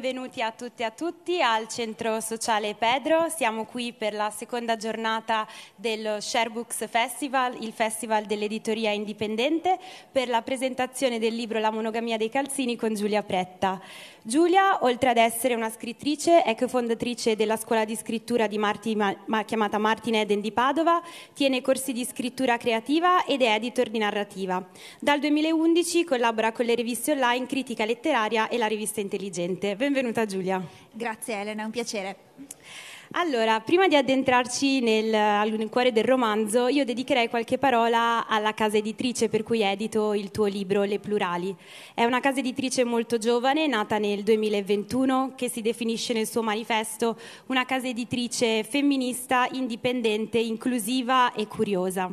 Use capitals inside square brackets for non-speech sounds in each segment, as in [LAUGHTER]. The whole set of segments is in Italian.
benvenuti a tutte e a tutti al Centro Sociale Pedro. Siamo qui per la seconda giornata dello Sharebooks Festival, il festival dell'editoria indipendente, per la presentazione del libro La monogamia dei calzini con Giulia Pretta. Giulia, oltre ad essere una scrittrice, è cofondatrice della scuola di scrittura di Marti, ma, chiamata Martin Eden di Padova, tiene corsi di scrittura creativa ed è editor di narrativa. Dal 2011 collabora con le riviste online Critica Letteraria e la rivista Intelligente. Benvenuta Giulia. Grazie Elena, è un piacere. Allora, prima di addentrarci nel, nel, cuore del romanzo, io dedicherei qualche parola alla casa editrice per cui edito il tuo libro Le Plurali. È una casa editrice molto giovane, nata nel 2021, che si definisce nel suo manifesto una casa editrice femminista, indipendente, inclusiva e curiosa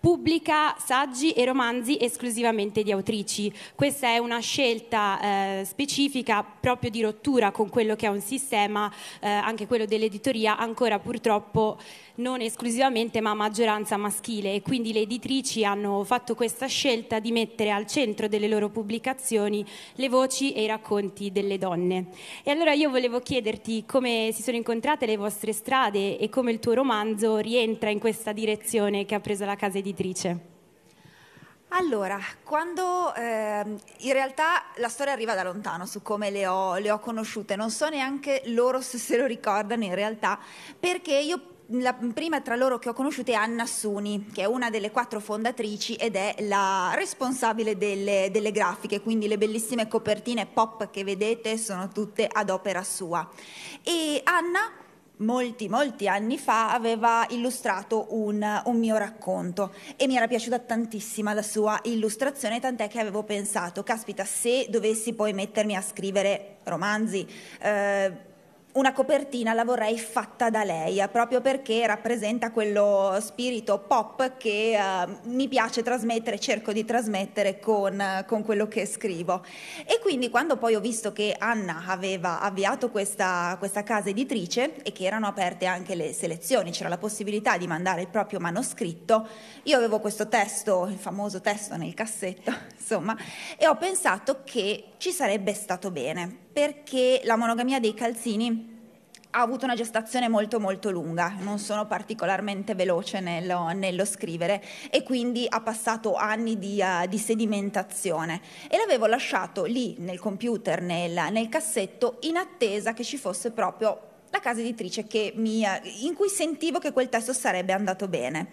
pubblica saggi e romanzi esclusivamente di autrici. Questa è una scelta eh, specifica proprio di rottura con quello che è un sistema, eh, anche quello dell'editoria, ancora purtroppo non esclusivamente ma a maggioranza maschile e quindi le editrici hanno fatto questa scelta di mettere al centro delle loro pubblicazioni le voci e i racconti delle donne. E allora io volevo chiederti come si sono incontrate le vostre strade e come il tuo romanzo rientra in questa direzione che ha preso la casa editrice editrice? Allora, quando eh, in realtà la storia arriva da lontano su come le ho, le ho conosciute, non so neanche loro se se lo ricordano in realtà, perché io la prima tra loro che ho conosciuto è Anna Suni, che è una delle quattro fondatrici ed è la responsabile delle, delle, grafiche, quindi le bellissime copertine pop che vedete sono tutte ad opera sua. E Anna molti, molti anni fa aveva illustrato un, un, mio racconto e mi era piaciuta tantissima la sua illustrazione, tant'è che avevo pensato, caspita, se dovessi poi mettermi a scrivere romanzi, eh, una copertina la vorrei fatta da lei, eh, proprio perché rappresenta quello spirito pop che uh, mi piace trasmettere, cerco di trasmettere con, uh, con, quello che scrivo. E quindi quando poi ho visto che Anna aveva avviato questa, questa casa editrice e che erano aperte anche le selezioni, c'era la possibilità di mandare il proprio manoscritto, io avevo questo testo, il famoso testo nel cassetto, [LAUGHS] insomma, e ho pensato che ci sarebbe stato bene, perché la monogamia dei calzini ha avuto una gestazione molto molto lunga, non sono particolarmente veloce nello, nello scrivere e quindi ha passato anni di, uh, di, sedimentazione e l'avevo lasciato lì nel computer, nel, nel cassetto, in attesa che ci fosse proprio la casa editrice mi, eh, in cui sentivo che quel testo sarebbe andato bene.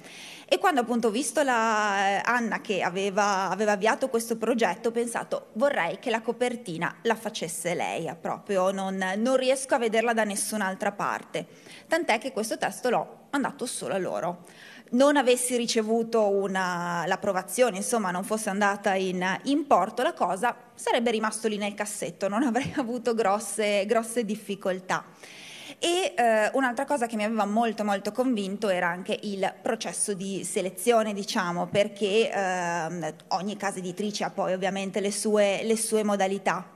E quando appunto ho visto la, eh, Anna che aveva, aveva, avviato questo progetto, ho pensato vorrei che la copertina la facesse lei, eh, proprio non, non riesco a vederla da nessun'altra parte. Tant'è che questo testo l'ho mandato solo a loro non avessi ricevuto una, l'approvazione, insomma non fosse andata in, in, porto, la cosa sarebbe rimasto lì nel cassetto, non [LAUGHS] avrei avuto grosse, grosse difficoltà. E eh, un'altra cosa che mi aveva molto molto convinto era anche il processo di selezione, diciamo, perché eh, ogni casa editrice ha poi ovviamente le sue, le sue modalità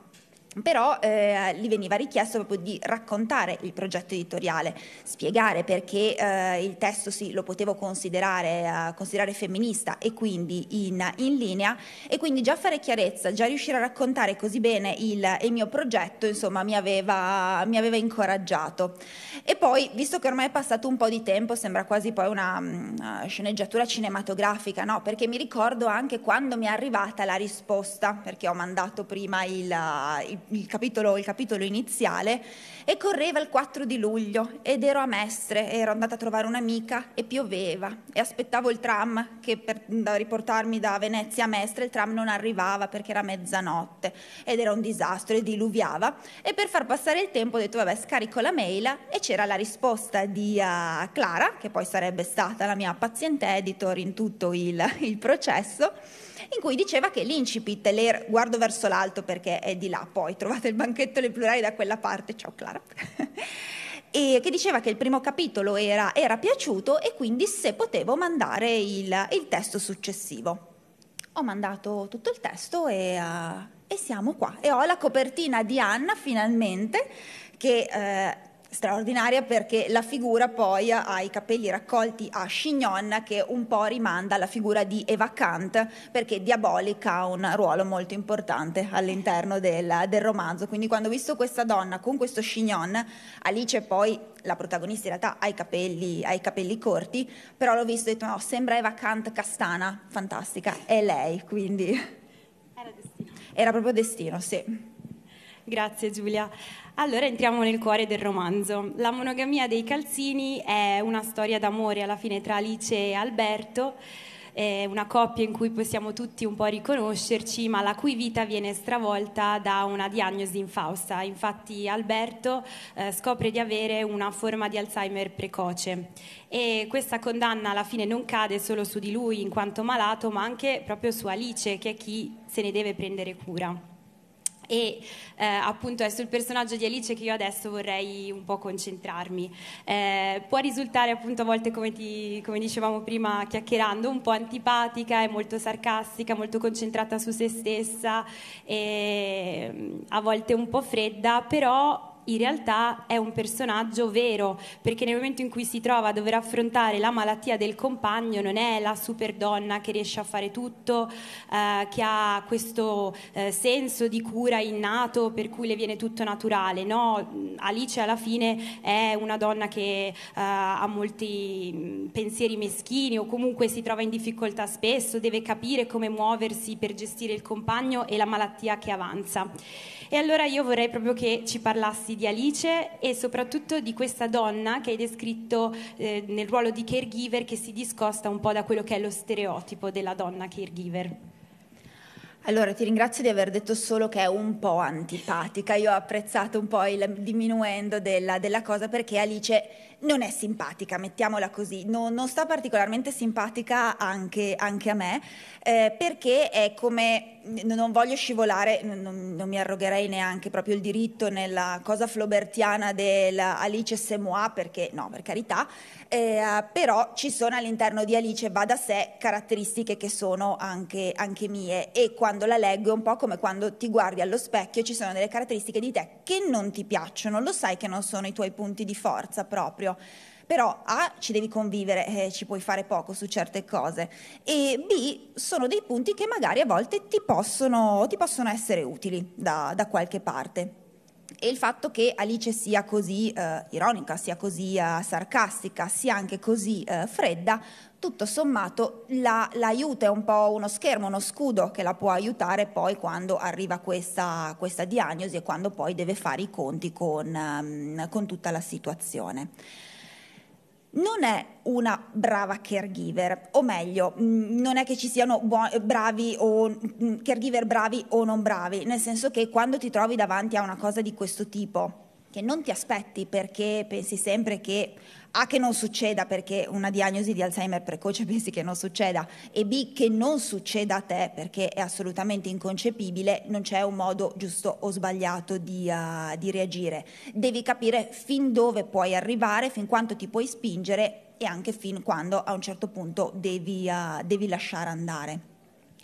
però eh, gli veniva richiesto proprio di raccontare il progetto editoriale, spiegare perché eh, il testo sì, lo potevo considerare, eh, considerare femminista e quindi in, in, linea e quindi già fare chiarezza, già riuscire a raccontare così bene il, il mio progetto insomma mi aveva, mi aveva, incoraggiato e poi visto che ormai è passato un po' di tempo sembra quasi poi una, una mm, sceneggiatura cinematografica no? perché mi ricordo anche quando mi è arrivata la risposta perché ho mandato prima il, il il capitolo, il capitolo iniziale, e correva il 4 di luglio ed ero a Mestre, ero andata a trovare un'amica e pioveva e aspettavo il tram che per da riportarmi da Venezia a Mestre il tram non arrivava perché era mezzanotte ed era un disastro e diluviava e per far passare il tempo ho detto vabbè scarico la mail e c'era la risposta di uh, Clara che poi sarebbe stata la mia paziente editor in tutto il, il processo in cui diceva che l'incipit, l'er, guardo verso l'alto perché è di là, poi trovate il banchetto nel plurale da quella parte, ciao Clara, [LAUGHS] e che diceva che il primo capitolo era, era piaciuto e quindi se potevo mandare il, il, testo successivo. Ho mandato tutto il testo e, uh, e siamo qua. E ho la copertina di Anna finalmente che... Uh, straordinaria perché la figura poi ha i capelli raccolti a chignon che un po' rimanda alla figura di Eva Kant perché Diabolica ha un ruolo molto importante all'interno del, del romanzo quindi quando ho visto questa donna con questo chignon Alice poi la protagonista in realtà ha i capelli, ha i capelli corti però l'ho visto e ho detto no sembra Eva Kant castana fantastica è lei quindi era destino era proprio destino sì Grazie Giulia. Allora entriamo nel cuore del romanzo. La monogamia dei calzini è una storia d'amore alla fine tra Alice e Alberto, è una coppia in cui possiamo tutti un po' riconoscerci, ma la cui vita viene stravolta da una diagnosi infausta. Infatti Alberto eh, scopre di avere una forma di Alzheimer precoce e questa condanna alla fine non cade solo su di lui in quanto malato, ma anche proprio su Alice, che è chi se ne deve prendere cura e eh, appunto è sul personaggio di Alice che io adesso vorrei un po' concentrarmi. Eh, può risultare appunto a volte, come, ti, come, dicevamo prima chiacchierando, un po' antipatica, è molto sarcastica, molto concentrata su se stessa, e, mm, a volte un po' fredda, però in realtà è un personaggio vero, perché nel momento in cui si trova a dover affrontare la malattia del compagno non è la super donna che riesce a fare tutto, eh, che ha questo eh, senso di cura innato per cui le viene tutto naturale, no, Alice alla fine è una donna che eh, ha molti pensieri meschini o comunque si trova in difficoltà spesso, deve capire come muoversi per gestire il compagno e la malattia che avanza. E allora io vorrei proprio che ci parlassi di Alice e soprattutto di questa donna che hai descritto eh, nel ruolo di caregiver che si discosta un po' da quello che è lo stereotipo della donna caregiver. Allora, ti ringrazio di aver detto solo che è un po' antipatica. Io ho apprezzato un po' il diminuendo della, della cosa perché Alice non è simpatica, mettiamola così, no, non sta particolarmente simpatica anche, anche a me, eh, perché è come, non voglio scivolare, non, non, mi arrogherei neanche proprio il diritto nella cosa flobertiana dell'Alice Semois, perché no, per carità, eh, però ci sono all'interno di Alice va da sé caratteristiche che sono anche, anche mie e quando la leggo è un po' come quando ti guardi allo specchio ci sono delle caratteristiche di te che non ti piacciono, lo sai che non sono i tuoi punti di forza proprio proprio. Però A, ci devi convivere, eh, ci puoi fare poco su certe cose, e B, sono dei punti che magari a volte ti possono, ti possono essere utili da, da qualche parte e il fatto che Alice sia così eh, ironica, sia così eh, sarcastica, sia anche così eh, fredda, tutto sommato la, l'aiuta, è un po' uno schermo, uno scudo che la può aiutare poi quando arriva questa, questa diagnosi e quando poi deve fare i conti con, ehm, con tutta la situazione non è una brava caregiver, o meglio, mm, non è che ci siano bravi o mm, caregiver bravi o non bravi, nel senso che quando ti trovi davanti a una cosa di questo tipo, che non ti aspetti perché pensi sempre che a che non succeda perché una diagnosi di Alzheimer precoce [LAUGHS] pensi che non succeda e B che non succeda a te perché è assolutamente inconcepibile, non c'è un modo giusto o sbagliato di, uh, di reagire. Devi capire fin dove puoi arrivare, fin quanto ti puoi spingere e anche fin quando a un certo punto devi, uh, devi lasciare andare.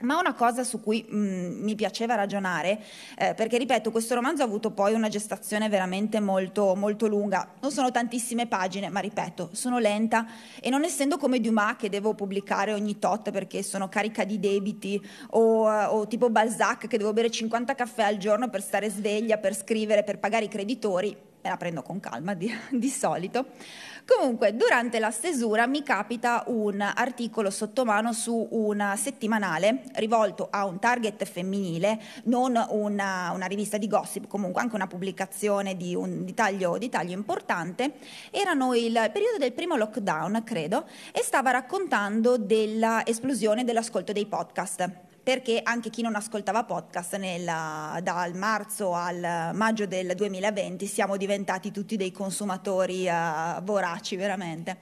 Ma una cosa su cui mh, mm, mi piaceva ragionare, eh, perché ripeto, questo romanzo ha avuto poi una gestazione veramente molto, molto lunga, non sono tantissime pagine, ma ripeto, sono lenta e non essendo come Dumas che devo pubblicare ogni tot perché sono carica di debiti o, eh, o tipo Balzac che devo bere 50 caffè al giorno per stare sveglia, per scrivere, per pagare i creditori, me la prendo con calma di, [LAUGHS] di solito. Comunque, durante la stesura mi capita un articolo sotto mano su una settimanale rivolto a un target femminile, non una, una rivista di gossip, comunque anche una pubblicazione di, un, di, taglio, di taglio importante. Erano il periodo del primo lockdown, credo, e stava raccontando dell'esplosione dell'ascolto dei podcast perché anche chi non ascoltava podcast nella, dal marzo al maggio del 2020 siamo diventati tutti dei consumatori uh, voraci veramente.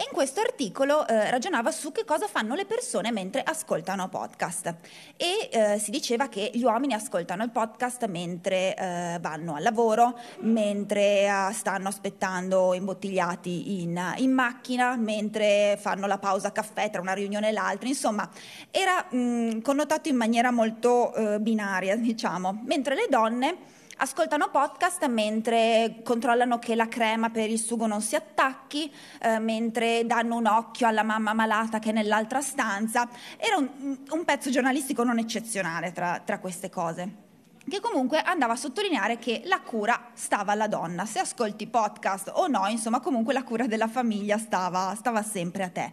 E in questo articolo eh, ragionava su che cosa fanno le persone mentre ascoltano podcast. E eh, si diceva che gli uomini ascoltano il podcast mentre eh, vanno al lavoro, mentre eh, stanno aspettando imbottigliati in, in, macchina, mentre fanno la pausa caffè tra una riunione e l'altra. Insomma, era mh, mm, connotato in maniera molto eh, binaria, [LAUGHS] diciamo. Mentre le donne ascoltano podcast mentre controllano che la crema per il sugo non si attacchi, eh, mentre danno un occhio alla mamma malata che è nell'altra stanza. Era un, un pezzo giornalistico non eccezionale tra, tra queste cose che comunque andava a sottolineare che la cura stava alla donna, se ascolti podcast o no, insomma comunque la cura della famiglia stava, stava sempre a te.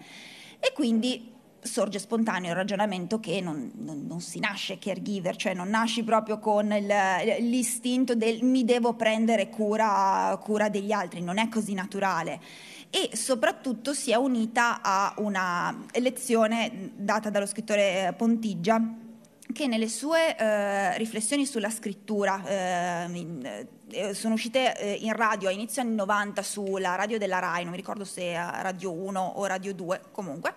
E quindi sorge spontaneo il ragionamento che non, non, non, si nasce caregiver, cioè non nasci proprio con il, l'istinto del mi devo prendere cura, cura degli altri, non è così naturale e soprattutto si è unita a una lezione data dallo scrittore eh, Pontigia che nelle sue eh, riflessioni sulla scrittura eh, in, eh, sono uscite eh, in radio a inizio anni 90 sulla radio della RAI, non mi ricordo se Radio 1 o Radio 2, comunque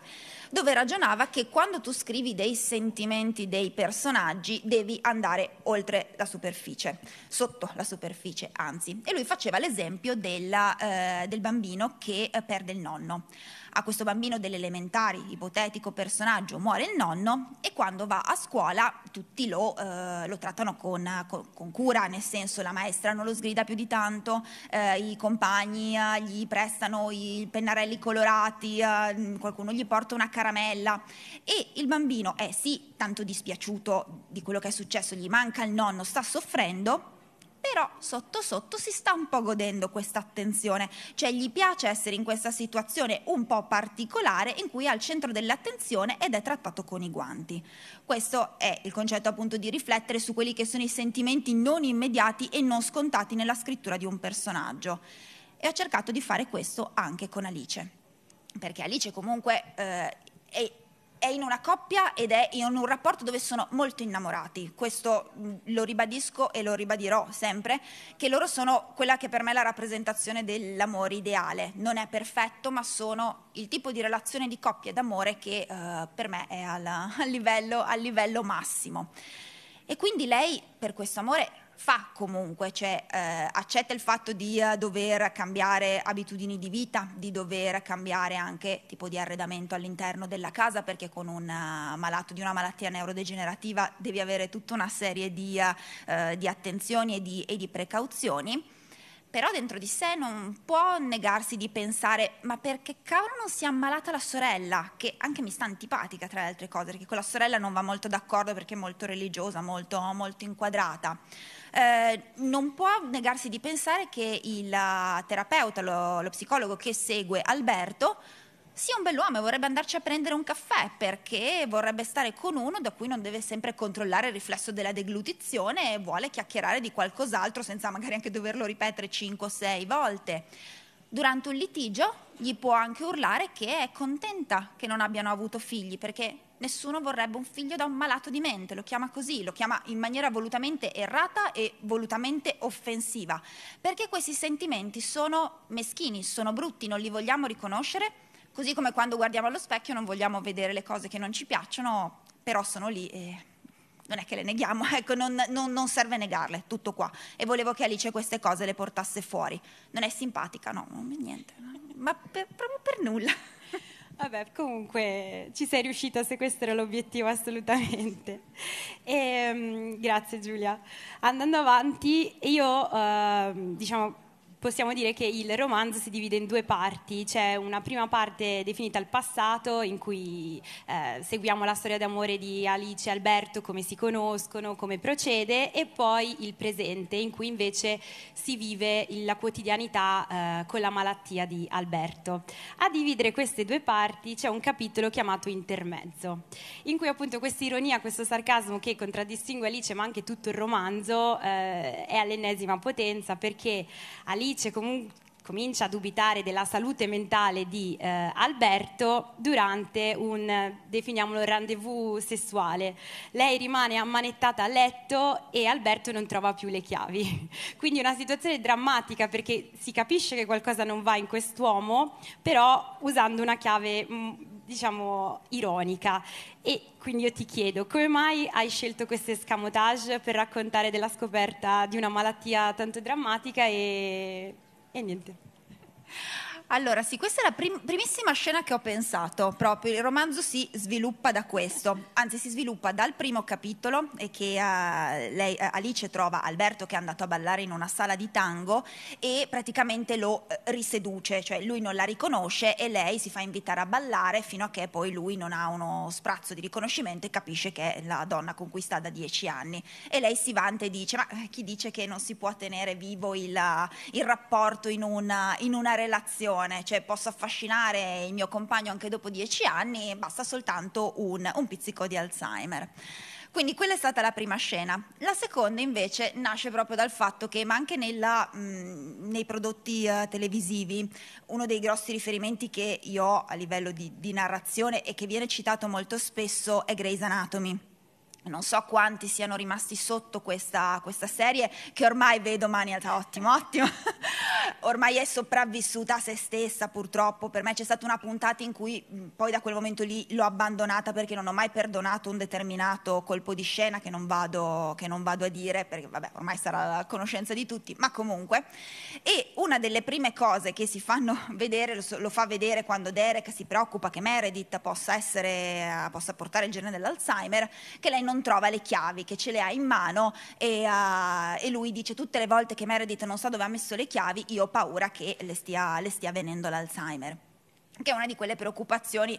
dove ragionava che quando tu scrivi dei sentimenti dei personaggi devi andare oltre la superficie, sotto la superficie anzi. E lui faceva l'esempio della, eh, del bambino che eh, perde il nonno a questo bambino delle elementari, ipotetico personaggio, muore il nonno e quando va a scuola tutti lo, eh, lo trattano con, con, con, cura, nel senso la maestra non lo sgrida più di tanto, eh, i compagni eh, gli prestano i pennarelli colorati, eh, qualcuno gli porta una caramella e il bambino è sì tanto dispiaciuto di quello che è successo, gli manca il nonno, sta soffrendo, però sotto sotto si sta un po' godendo questa attenzione, cioè gli piace essere in questa situazione un po' particolare in cui è al centro dell'attenzione ed è trattato con i guanti. Questo è il concetto appunto di riflettere su quelli che sono i sentimenti non immediati e non scontati nella scrittura di un personaggio e ha cercato di fare questo anche con Alice, perché Alice comunque... Eh, è è in una coppia ed è in un rapporto dove sono molto innamorati. Questo lo ribadisco e lo ribadirò sempre, che loro sono quella che per me è la rappresentazione dell'amore ideale. Non è perfetto, ma sono il tipo di relazione di coppia d'amore che eh, per me è al, [LAUGHS] al, livello, al livello massimo. E quindi lei per questo amore fa comunque, cioè eh, accetta il fatto di eh, dover cambiare abitudini di vita, di dover cambiare anche tipo di arredamento all'interno della casa, perché con un uh, malato di una malattia neurodegenerativa devi avere tutta una serie di, uh, di attenzioni e di, e di precauzioni però dentro di sé non può negarsi di pensare ma perché cavolo non si è ammalata la sorella, che anche mi sta antipatica tra le altre cose, perché con la sorella non va molto d'accordo perché è molto religiosa, molto, molto inquadrata. Eh, non può negarsi di pensare che il eh, terapeuta, lo, lo psicologo che segue Alberto, sia un bell'uomo e vorrebbe andarci a prendere un caffè perché vorrebbe stare con uno da cui non deve sempre controllare il riflesso della deglutizione e vuole chiacchierare di qualcos'altro senza magari anche doverlo ripetere 5 6 volte. Durante un litigio gli può anche urlare che è contenta che non abbiano avuto figli perché nessuno vorrebbe un figlio da un malato di mente, lo chiama così, lo chiama in maniera volutamente errata e volutamente offensiva, perché questi sentimenti sono meschini, sono brutti, non li vogliamo riconoscere, così come quando guardiamo allo specchio non vogliamo vedere le cose che non ci piacciono, però sono lì e non è che le neghiamo, [LAUGHS] ecco, non, non, non, serve negarle, tutto qua. E volevo che Alice queste cose le portasse fuori. Non è simpatica, no, niente, ma per, proprio per nulla. Vabbè, comunque ci sei riuscita se questo era l'obiettivo assolutamente. [LAUGHS] E, ehm, grazie Giulia. Andando avanti, io eh, diciamo possiamo dire che il romanzo si divide in due parti, c'è una prima parte definita il passato in cui eh, seguiamo la storia d'amore di Alice e Alberto, come si conoscono, come procede e poi il presente in cui invece si vive la quotidianità eh, con la malattia di Alberto. A dividere queste due parti c'è un capitolo chiamato intermezzo, in cui appunto questa ironia, questo sarcasmo che contraddistingue Alice ma anche tutto il romanzo eh, è all'ennesima potenza perché Alice Alice comincia a dubitare della salute mentale di eh, Alberto durante un, definiamolo, rendezvous sessuale. Lei rimane ammanettata a letto e Alberto non trova più le chiavi. [LAUGHS] Quindi una situazione drammatica perché si capisce che qualcosa non va in quest'uomo, però usando una chiave... Mh, mm, diciamo, ironica. E quindi io ti chiedo, come mai hai scelto questo escamotage per raccontare della scoperta di una malattia tanto drammatica e, e niente? Allora, sì, questa è la prim- primissima scena che ho pensato, proprio il romanzo si sviluppa da questo, anzi si sviluppa dal primo capitolo che uh, lei, uh, Alice trova Alberto che è andato a ballare in una sala di tango e praticamente lo uh, riseduce, cioè lui non la riconosce e lei si fa invitare a ballare fino a che poi lui non ha uno sprazzo di riconoscimento e capisce che è la donna con cui sta da dieci anni e lei si vanta e dice ma chi dice che non si può tenere vivo il, il rapporto in una, in una relazione? persone, cioè posso affascinare il mio compagno anche dopo dieci anni, basta soltanto un, un pizzico di Alzheimer. Quindi quella è stata la prima scena. La seconda invece nasce proprio dal fatto che, ma anche nella, mh, nei prodotti uh, televisivi, uno dei grossi riferimenti che io ho a livello di, di narrazione e che viene citato molto spesso è Grey's Anatomy non so quanti siano rimasti sotto questa, questa, serie, che ormai vedo mani alta, ottimo, ottimo, [LAUGHS] ormai è sopravvissuta a se stessa purtroppo, per me c'è stata una puntata in cui poi da quel momento lì l'ho abbandonata perché non ho mai perdonato un determinato colpo di scena che non vado, che non vado a dire, perché vabbè ormai sarà a conoscenza di tutti, ma comunque. E una delle prime cose che si fanno [LAUGHS] vedere, lo fa vedere quando Derek si preoccupa che Meredith possa, essere, possa portare il gene dell'Alzheimer, che lei non non trova le chiavi, che ce le ha in mano e, uh, e lui dice tutte le volte che Meredith non sa dove ha messo le chiavi, io ho paura che le stia, le stia venendo l'Alzheimer, che è una di quelle preoccupazioni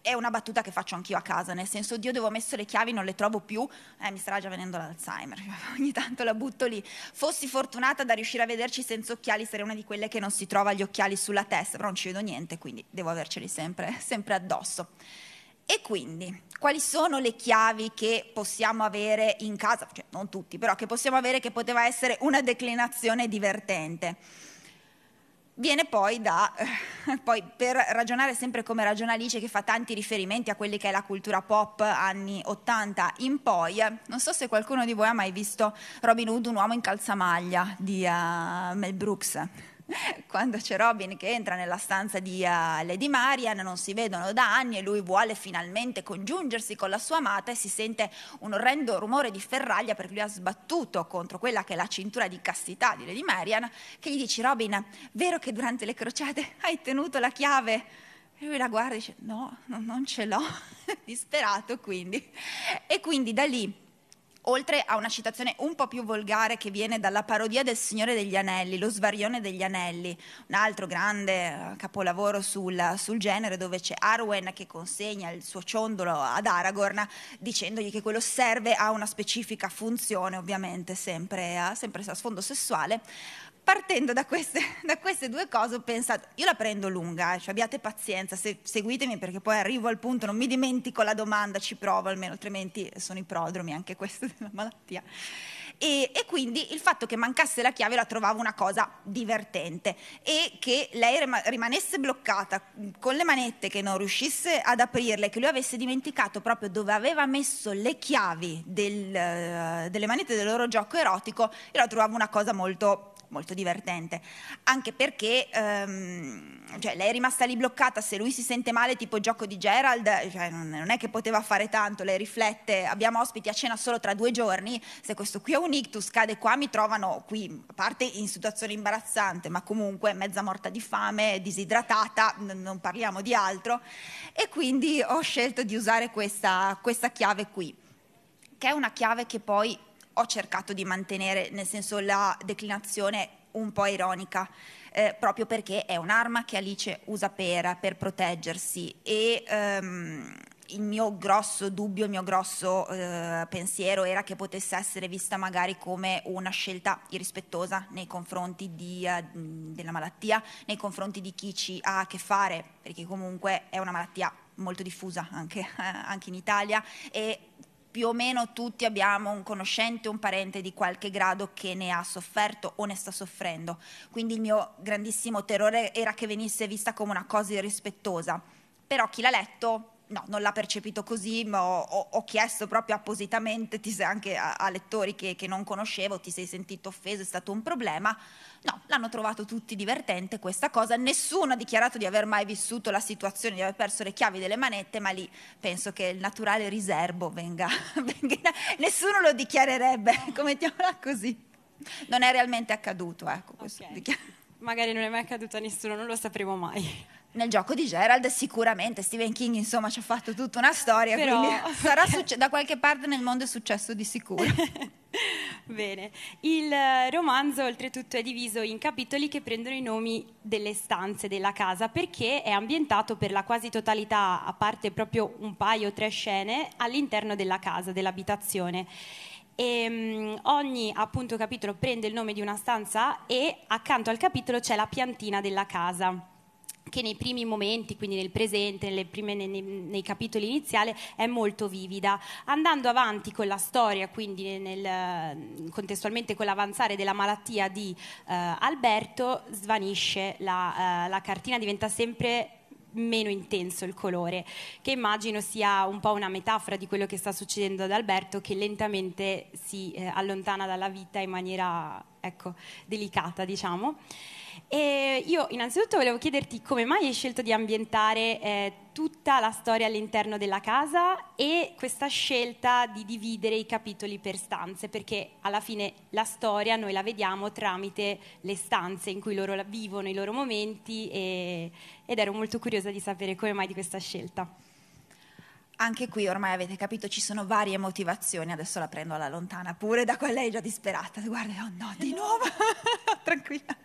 è una battuta che faccio anch'io a casa, nel senso, Dio, dove ho messo le chiavi, non le trovo più, eh, mi starà già venendo l'Alzheimer, [LAUGHS] ogni tanto la butto lì. Fossi fortunata da riuscire a vederci senza occhiali, sarei una di quelle che non si trova gli occhiali sulla testa, però non ci vedo niente, quindi devo averceli sempre, [LAUGHS] sempre addosso. E quindi, quali sono le chiavi che possiamo avere in casa? Cioè, non tutti, però che possiamo avere che poteva essere una declinazione divertente. Viene poi da, eh, poi per ragionare sempre come ragiona Alice che fa tanti riferimenti a quelli che è la cultura pop anni 80 in poi, non so se qualcuno di voi ha mai visto Robin Hood, un uomo in calzamaglia di uh, Mel Brooks quando c'è Robin che entra nella stanza di uh, Lady Marian, non si vedono da anni e lui vuole finalmente congiungersi con la sua amata e si sente un orrendo rumore di ferraglia perché lui ha sbattuto contro quella che è la cintura di castità di Lady Marian, che gli dice Robin, vero che durante le crociate [LAUGHS] hai tenuto la chiave? E lui la guarda e dice no, non ce l'ho, [LAUGHS] disperato quindi. E quindi da lì oltre a una citazione un po' più volgare che viene dalla parodia del Signore degli Anelli, Lo Svarione degli Anelli, un altro grande eh, capolavoro sul, sul genere dove c'è Arwen che consegna il suo ciondolo ad Aragorn dicendogli che quello serve a una specifica funzione, ovviamente sempre a, eh, sempre a sfondo sessuale, partendo da queste, [LAUGHS] da queste, due cose ho pensato, io la prendo lunga, eh, cioè abbiate pazienza, se, seguitemi perché poi arrivo al punto, non mi dimentico la domanda, ci provo almeno, altrimenti sono i prodromi anche questo [LAUGHS] della malattia. E, e, quindi il fatto che mancasse la chiave la trovavo una cosa divertente e che lei rimanesse bloccata mm, con le manette, che non riuscisse ad aprirle, che lui avesse dimenticato proprio dove aveva messo le chiavi del, eh, delle manette del loro gioco erotico, io la trovavo una cosa molto molto divertente, anche perché ehm, cioè, lei è rimasta lì bloccata, se lui si sente male tipo gioco di Gerald, cioè, non, è che poteva fare tanto, lei riflette, abbiamo ospiti a cena solo tra due giorni, se questo qui è un ictus, cade qua, mi trovano qui, a parte in situazione imbarazzante, ma comunque mezza morta di fame, disidratata, n- non parliamo di altro, e quindi ho scelto di usare questa, questa chiave qui, che è una chiave che poi ho cercato di mantenere, nel senso la declinazione un po' ironica, eh, proprio perché è un'arma che Alice usa per, per proteggersi e ehm, il mio grosso dubbio, il mio grosso eh, pensiero era che potesse essere vista magari come una scelta irrispettosa nei confronti di, eh, della malattia, nei confronti di chi ci ha a che fare, perché comunque è una malattia molto diffusa anche, [LAUGHS] anche in Italia e più o meno tutti abbiamo un conoscente, un parente di qualche grado che ne ha sofferto o ne sta soffrendo. Quindi il mio grandissimo terrore era che venisse vista come una cosa irrispettosa. Però chi l'ha letto no, non l'ha percepito così, ma ho, ho chiesto proprio appositamente anche a, a lettori che, che, non conoscevo, ti sei sentito offeso, è stato un problema. No, l'hanno trovato tutti divertente questa cosa, nessuno ha dichiarato di aver mai vissuto la situazione, di aver perso le chiavi delle manette, ma lì penso che il naturale riservo venga, [LAUGHS] venga nessuno lo dichiarerebbe, come [LAUGHS] mettiamola così. Non è realmente accaduto, ecco, okay. Magari non è mai accaduto a nessuno, non lo sapremo mai nel gioco di Gerald sicuramente Stephen King insomma ci ha fatto tutta una storia Però... quindi [LAUGHS] sarà succe- da qualche parte nel mondo è successo di sicuro [LAUGHS] Bene, il eh, romanzo oltretutto è diviso in capitoli che prendono i nomi delle stanze della casa perché è ambientato per la quasi totalità, a parte proprio un paio o tre scene, all'interno della casa, dell'abitazione. E, um, ogni appunto capitolo prende il nome di una stanza e accanto al capitolo c'è la piantina della casa che nei primi momenti, quindi nel presente, prime, nei, nei, capitoli iniziali, è molto vivida. Andando avanti con la storia, quindi nel, contestualmente con l'avanzare della malattia di eh, Alberto, svanisce, la, eh, la cartina diventa sempre meno intenso il colore, che immagino sia un po' una metafora di quello che sta succedendo ad Alberto che lentamente si eh, allontana dalla vita in maniera ecco, delicata, diciamo. E io innanzitutto volevo chiederti come mai hai scelto di ambientare eh, tutta la storia all'interno della casa e questa scelta di dividere i capitoli per stanze, perché alla fine la storia noi la vediamo tramite le stanze in cui loro vivono, i loro momenti e, ed ero molto curiosa di sapere come mai di questa scelta. Anche qui ormai avete capito ci sono varie motivazioni, adesso la prendo alla lontana pure da quella è già disperata, guarda, oh no, di nuovo, [LAUGHS] tranquilla.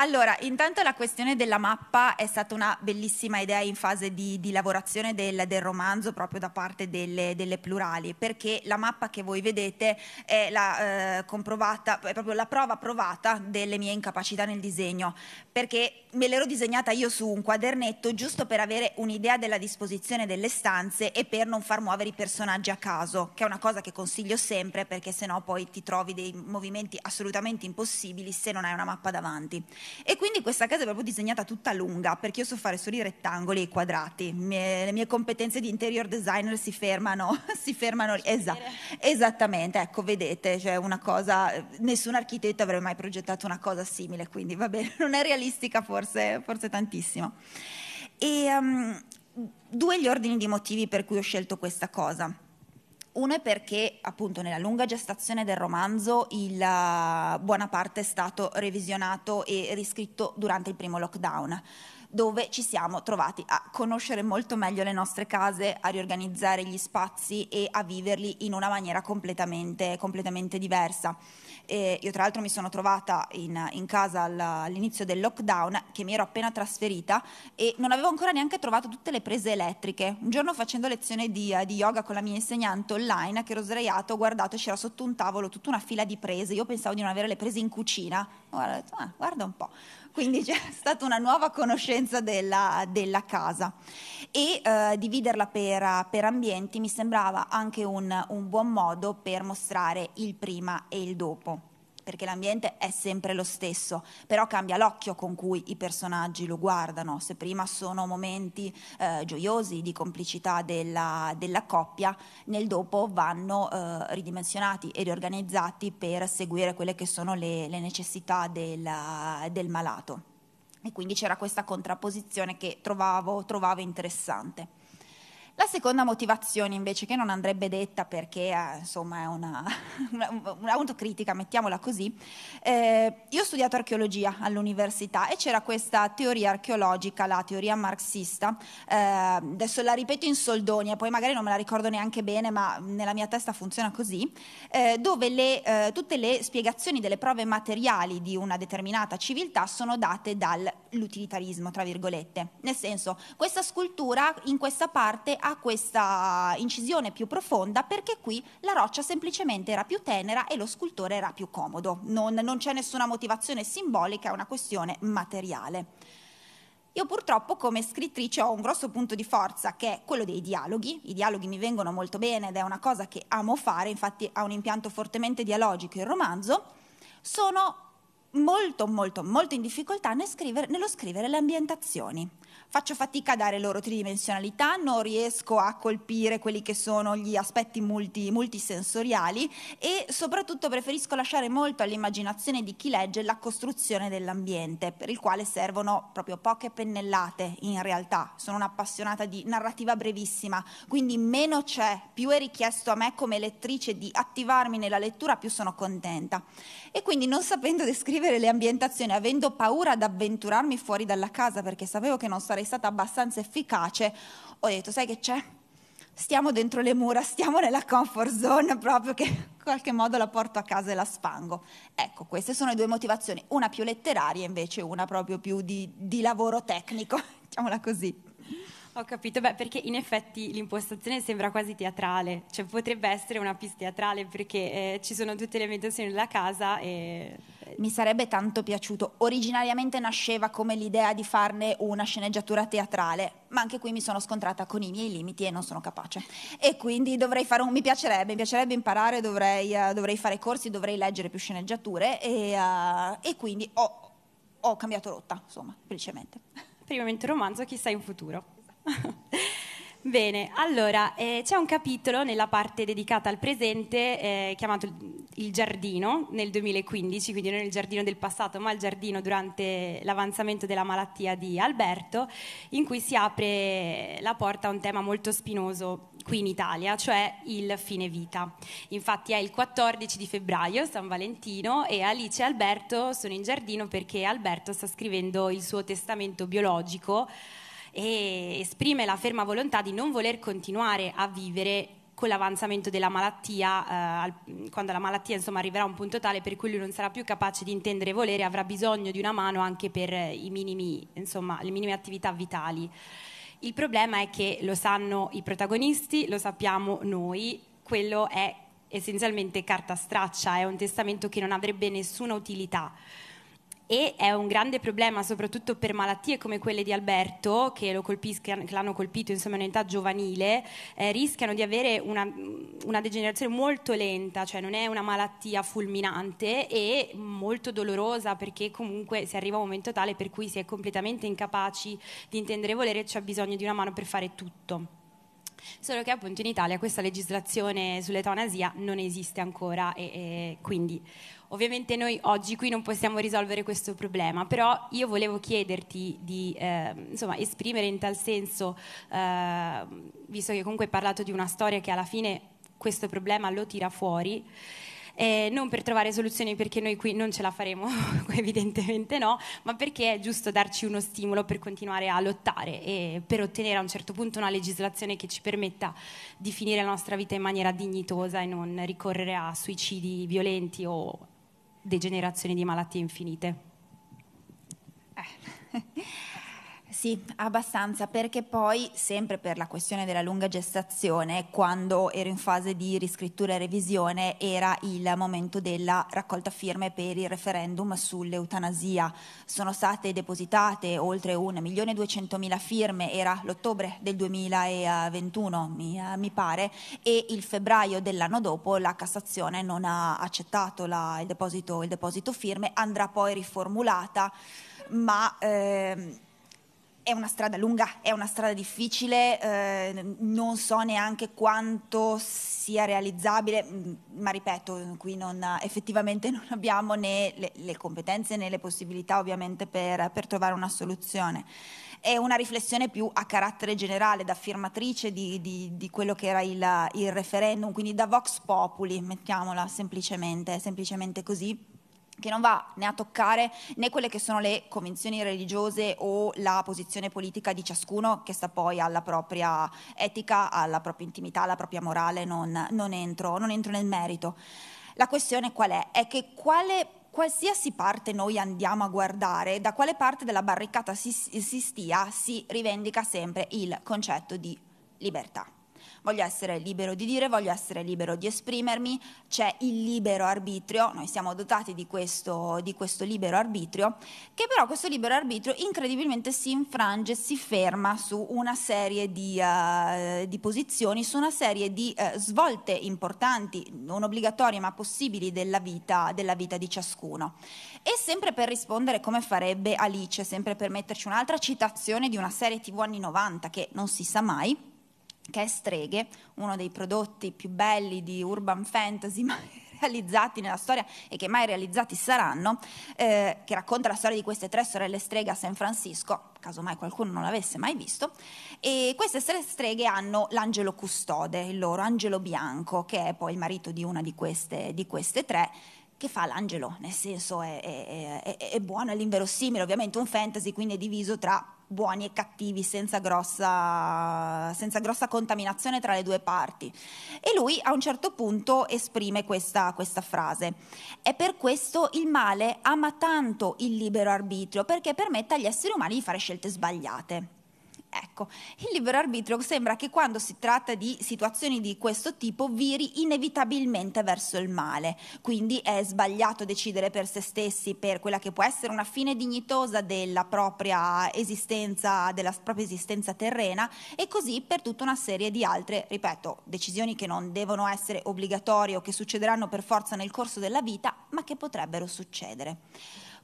Allora, intanto la questione della mappa è stata una bellissima idea in fase di, di lavorazione del, del, romanzo proprio da parte delle, delle, plurali, perché la mappa che voi vedete è la, eh, comprovata, è proprio la prova provata delle mie incapacità nel disegno, perché me l'ero disegnata io su un quadernetto giusto per avere un'idea della disposizione delle stanze e per non far muovere i personaggi a caso, che è una cosa che consiglio sempre perché sennò poi ti trovi dei movimenti assolutamente impossibili se non hai una mappa davanti. E quindi questa casa è proprio disegnata tutta lunga, perché io so fare solo i rettangoli e i quadrati. Mie, le mie competenze di interior designer si fermano, [LAUGHS] si fermano lì. Esa, esattamente, ecco, vedete, cioè una cosa, nessun architetto avrebbe mai progettato una cosa simile, quindi va bene, [LAUGHS] non è realistica forse, forse tantissimo. E um, due gli ordini di motivi per cui ho scelto questa cosa. Uno è perché appunto nella lunga gestazione del romanzo il, eh, buona parte è stato revisionato e riscritto durante il primo lockdown dove ci siamo trovati a conoscere molto meglio le nostre case, a riorganizzare gli spazi e a viverli in una maniera completamente, completamente diversa. E io tra l'altro mi sono trovata in, in casa all'inizio del lockdown che mi ero appena trasferita e non avevo ancora neanche trovato tutte le prese elettriche. Un giorno facendo lezione di, di yoga con la mia insegnante online che ero sdraiato, ho guardato e c'era sotto un tavolo tutta una fila di prese. Io pensavo di non avere le prese in cucina. Ho detto, ah, guarda un po' quindi c'è [LAUGHS] stata una nuova conoscenza della, della casa. E eh, dividerla per, per, ambienti mi sembrava anche un, un buon modo per mostrare il prima e il dopo perché l'ambiente è sempre lo stesso, però cambia l'occhio con cui i personaggi lo guardano, se prima sono momenti eh, gioiosi di complicità della, della, coppia, nel dopo vanno eh, ridimensionati e riorganizzati per seguire quelle che sono le, le necessità del, del, malato. E quindi c'era questa contrapposizione che trovavo, trovavo interessante. La seconda motivazione invece che non andrebbe detta perché eh, insomma è [LAUGHS] una, autocritica, mettiamola così, eh, io ho studiato archeologia all'università e c'era questa teoria archeologica, la teoria marxista, eh, adesso la ripeto in soldoni e eh, poi magari non me la ricordo neanche bene ma nella mia testa funziona così, eh, dove le, eh, tutte le spiegazioni delle prove materiali di una determinata civiltà sono date dall'utilitarismo, tra virgolette, nel senso questa scultura in questa parte ha ha questa incisione più profonda perché qui la roccia semplicemente era più tenera e lo scultore era più comodo. Non, non c'è nessuna motivazione simbolica, è una questione materiale. Io purtroppo come scrittrice ho un grosso punto di forza che è quello dei dialoghi, i dialoghi mi vengono molto bene ed è una cosa che amo fare, infatti ha un impianto fortemente dialogico il romanzo, sono molto molto molto in difficoltà nel scrivere, nello scrivere le ambientazioni faccio fatica a dare loro tridimensionalità, non riesco a colpire quelli che sono gli aspetti multi, multisensoriali e soprattutto preferisco lasciare molto all'immaginazione di chi legge la costruzione dell'ambiente, per il quale servono proprio poche pennellate in realtà. Sono un'appassionata di narrativa brevissima, quindi meno c'è, più è richiesto a me come lettrice di attivarmi nella lettura, più sono contenta. E quindi non sapendo [LAUGHS] descrivere le ambientazioni, avendo paura ad avventurarmi fuori dalla casa perché sapevo che non sarei sarei stata abbastanza efficace, ho detto, sai che c'è? Stiamo dentro le mura, stiamo nella comfort zone proprio che in qualche modo la porto a casa e la sfango. Ecco, queste sono le due motivazioni, una più letteraria invece una proprio più di, di lavoro tecnico, [LAUGHS] diciamola così. Ho capito, beh, perché in effetti l'impostazione sembra quasi teatrale, cioè potrebbe essere una pista teatrale perché eh, ci sono tutte le ambientazioni della casa e... Eh, mi sarebbe tanto piaciuto. Originariamente nasceva come l'idea di farne una sceneggiatura teatrale, ma anche qui mi sono scontrata con i miei limiti e non sono capace. E quindi dovrei fare un... mi piacerebbe, mi piacerebbe imparare, dovrei, uh, dovrei fare corsi, dovrei leggere più sceneggiature e, uh, e quindi ho, ho cambiato rotta, insomma, semplicemente. Primamente romanzo, chissà in futuro. [LAUGHS] Bene, allora eh, c'è un capitolo nella parte dedicata al presente eh, chiamato Il giardino nel 2015, quindi non il giardino del passato ma il giardino durante l'avanzamento della malattia di Alberto, in cui si apre la porta a un tema molto spinoso qui in Italia, cioè il fine vita. Infatti è il 14 di febbraio, San Valentino, e Alice e Alberto sono in giardino perché Alberto sta scrivendo il suo testamento biologico e esprime la ferma volontà di non voler continuare a vivere con l'avanzamento della malattia, eh, quando la malattia insomma, arriverà a un punto tale per cui lui non sarà più capace di intendere e volere, avrà bisogno di una mano anche per eh, minimi, insomma, le minime attività vitali. Il problema è che lo sanno i protagonisti, lo sappiamo noi, quello è essenzialmente carta straccia, è un testamento che non avrebbe nessuna utilità e è un grande problema soprattutto per malattie come quelle di Alberto che, lo colpis- che l'hanno colpito insomma, in età giovanile eh, rischiano di avere una, una, degenerazione molto lenta cioè non è una malattia fulminante e molto dolorosa perché comunque si arriva a un momento tale per cui si è completamente incapaci di intendere volere e c'è bisogno di una mano per fare tutto Solo che appunto in Italia questa legislazione sull'etanasia non esiste ancora e, e quindi Ovviamente noi oggi qui non possiamo risolvere questo problema, però io volevo chiederti di eh, insomma, esprimere in tal senso, eh, visto che comunque hai parlato di una storia che alla fine questo problema lo tira fuori. Eh, non per trovare soluzioni perché noi qui non ce la faremo, [LAUGHS] evidentemente no, ma perché è giusto darci uno stimolo per continuare a lottare e per ottenere a un certo punto una legislazione che ci permetta di finire la nostra vita in maniera dignitosa e non ricorrere a suicidi violenti o degenerazioni di malattie infinite. Eh. [LAUGHS] Sì, abbastanza, perché poi, sempre per la questione della lunga gestazione, quando ero in fase di riscrittura e revisione, era il momento della raccolta firme per il referendum sull'eutanasia. Sono state depositate oltre 1.200.000 firme, era l'ottobre del 2021, mi, mi, pare, e il febbraio dell'anno dopo la Cassazione non ha accettato la, il, deposito, il, deposito, firme, andrà poi riformulata, ma... Eh, è una strada lunga, è una strada difficile, eh, non so neanche quanto sia realizzabile, mm, ma ripeto, qui non, effettivamente [LAUGHS] non abbiamo né le, le, competenze né le possibilità ovviamente per, per trovare una soluzione è una riflessione più a carattere generale, da firmatrice di, di, di quello che era il, il, referendum, quindi da Vox Populi, mettiamola semplicemente, semplicemente così che non va né a toccare né quelle che sono le convinzioni religiose o la posizione politica di ciascuno che sta poi alla propria etica, alla propria intimità, alla propria morale, non, non, entro, non entro, nel merito. La questione qual è? È che quale, qualsiasi parte noi andiamo a guardare, da quale parte della barricata si, si stia, si rivendica sempre il concetto di libertà voglio essere libero di dire, voglio essere libero di esprimermi, c'è il libero arbitrio, noi siamo dotati di questo, di questo libero arbitrio, che però questo libero arbitrio incredibilmente si infrange, si ferma su una serie di, uh, di posizioni, su una serie di uh, svolte importanti, non obbligatorie ma possibili della vita, della vita di ciascuno. E sempre per rispondere come farebbe Alice, sempre per metterci un'altra citazione di una serie tv anni 90 che non si sa mai, che è Streghe, uno dei prodotti più belli di urban fantasy [LAUGHS] mai realizzati nella storia e che mai realizzati saranno, eh, che racconta la storia di queste tre sorelle streghe a San Francisco, caso mai qualcuno non l'avesse mai visto, e queste tre streghe hanno l'angelo custode, il loro angelo bianco, che è poi il marito di una di queste, di queste tre, che fa l'angelo, nel senso è, è, è, è buono, è l'inverosimile, ovviamente un fantasy, quindi è diviso tra buoni e cattivi, senza grossa, senza grossa contaminazione tra le due parti. E lui a un certo punto esprime questa, questa frase. E per questo il male ama tanto il libero arbitrio, perché permette agli esseri umani di fare scelte sbagliate. Ecco, il libero arbitrio sembra che quando si tratta di situazioni di questo tipo viri inevitabilmente verso il male, quindi è sbagliato decidere per se stessi, per quella che può essere una fine dignitosa della propria esistenza, della propria esistenza terrena e così per tutta una serie di altre, ripeto, decisioni che non devono essere obbligatorie o che succederanno per forza nel corso della vita, ma che potrebbero succedere.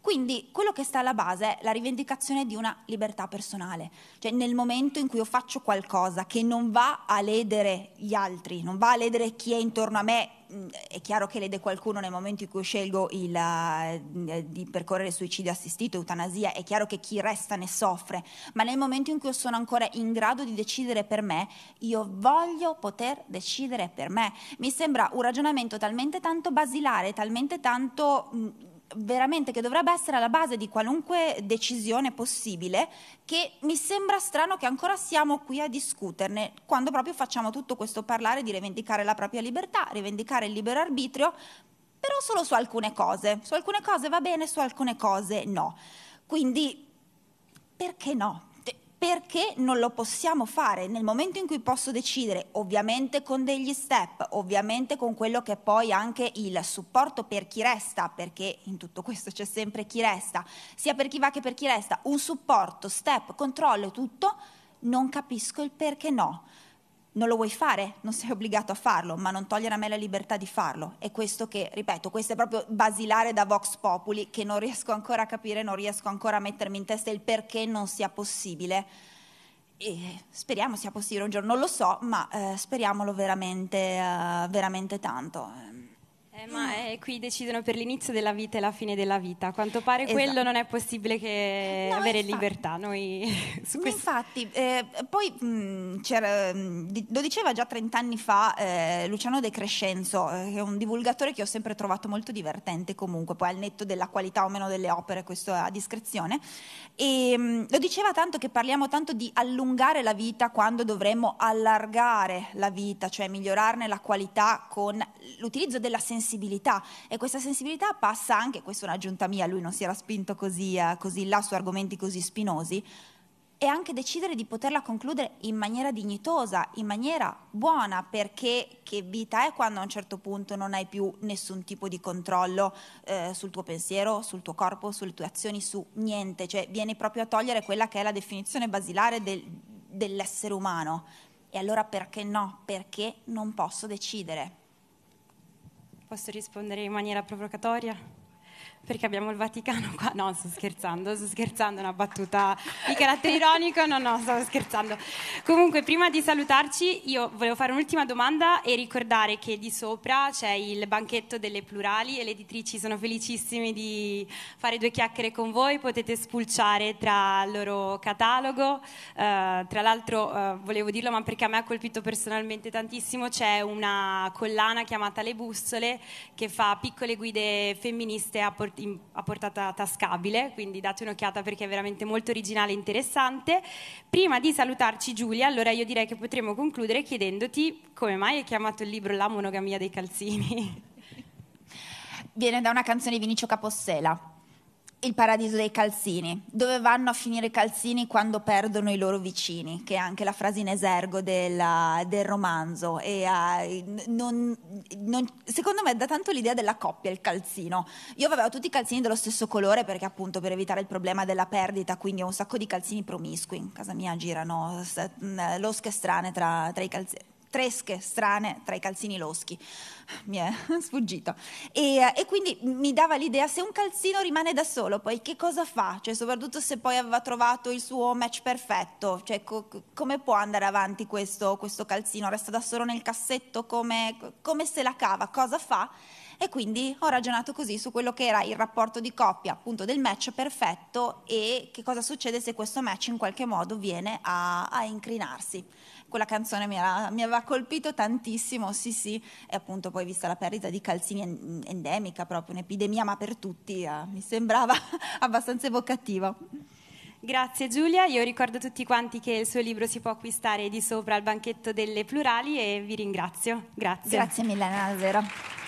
Quindi quello che sta alla base è la rivendicazione di una libertà personale, cioè nel momento in cui io faccio qualcosa che non va a ledere gli altri, non va a ledere chi è intorno a me, mm, è chiaro che lede qualcuno nel momento in cui scelgo il, eh, eh, di percorrere suicidio assistito, eutanasia, è chiaro che chi resta ne soffre, ma nel momento in cui sono ancora in grado di decidere per me, io voglio poter decidere per me. Mi sembra un ragionamento talmente tanto basilare, talmente tanto... Mh, mm, veramente che dovrebbe essere alla base di qualunque decisione possibile, che mi sembra strano che ancora siamo qui a discuterne, quando proprio facciamo tutto questo parlare di rivendicare la propria libertà, rivendicare il libero arbitrio, però solo su alcune cose. Su alcune cose va bene, su alcune cose no. Quindi, perché no? perché non lo possiamo fare nel momento in cui posso decidere, ovviamente con degli step, ovviamente con quello che è poi anche il supporto per chi resta, perché in tutto questo c'è sempre chi resta, sia per chi va che per chi resta, un supporto, step, controllo e tutto, non capisco il perché no non lo vuoi fare, non sei obbligato a farlo, ma non togliere a me la libertà di farlo. È questo che, ripeto, questo è proprio basilare da Vox Populi che non riesco ancora a capire, non riesco ancora a mettermi in testa il perché non sia possibile. E speriamo sia possibile un giorno, non lo so, ma eh, speriamolo veramente, eh, veramente tanto. Eh, ma eh, qui decidono per l'inizio della vita e la fine della vita. A quanto pare esatto. quello non è possibile che no, avere infatti, libertà. Noi, [LAUGHS] su questo... Infatti, eh, poi mh, mm, mm, lo diceva già 30 anni fa eh, Luciano De Crescenzo, eh, che è un divulgatore che ho sempre trovato molto divertente comunque, poi al netto della qualità o meno delle opere, questo a discrezione. E, mh, mm, lo diceva tanto che parliamo tanto di allungare la vita quando dovremmo allargare la vita, cioè migliorarne la qualità con l'utilizzo della sensibilità sensibilità e questa sensibilità passa anche, questa è un'aggiunta mia, lui non si era spinto così, eh, così là su argomenti così spinosi, e anche decidere di poterla concludere in maniera dignitosa, in maniera buona, perché che vita è quando a un certo punto non hai più nessun tipo di controllo eh, sul tuo pensiero, sul tuo corpo, sulle tue azioni, su niente, cioè vieni proprio a togliere quella che è la definizione basilare del, dell'essere umano. E allora perché no? Perché non posso decidere? Posso rispondere in maniera provocatoria? perché abbiamo il Vaticano qua. No, sto scherzando, sto scherzando, una battuta di carattere ironico, no, no, stavo scherzando. Comunque, prima di salutarci, io volevo fare un'ultima domanda e ricordare che di sopra c'è il banchetto delle plurali e le editrici sono felicissime di fare due chiacchiere con voi, potete spulciare tra il loro catalogo. Uh, tra l'altro, uh, volevo dirlo, ma perché a me ha colpito personalmente tantissimo, c'è una collana chiamata Le Bussole che fa piccole guide femministe a portare port- in, a portata tascabile, quindi date un'occhiata perché è veramente molto originale e interessante. Prima di salutarci Giulia, allora io direi che potremmo concludere chiedendoti come mai hai chiamato il libro La monogamia dei calzini. Viene da una canzone di Vinicio Capossela il paradiso dei calzini, dove vanno a finire i calzini quando perdono i loro vicini, che è anche la frase in esergo della, del romanzo. E, uh, non, non, secondo me dà tanto l'idea della coppia il calzino. Io avevo tutti i calzini dello stesso colore perché appunto per evitare il problema della perdita, quindi ho un sacco di calzini promiscui, in casa mia girano mm, losche strane tra, tra i calzini tresche strane, tra i calzini loschi. [SIGHS] Mi è [LAUGHS] sfuggito. E, eh, e, quindi mi dava l'idea se un calzino rimane da solo, poi che cosa fa? Cioè, soprattutto se poi aveva trovato il suo match perfetto, cioè, co- come può andare avanti questo, questo, calzino? Resta da solo nel cassetto? Come, come se la cava? Cosa fa? E quindi ho ragionato così su quello che era il rapporto di coppia, appunto del match perfetto e che cosa succede se questo match in qualche modo viene a, a incrinarsi. Quella canzone mi, era, mi, aveva colpito tantissimo, sì sì, e appunto poi vista la perdita di calzini endemica, proprio un'epidemia ma per tutti, eh, mi sembrava [LAUGHS] abbastanza evocativa. Grazie Giulia, io ricordo a tutti quanti che il suo libro si può acquistare di sopra al banchetto delle plurali e vi ringrazio. Grazie. Grazie mille, Anna, davvero.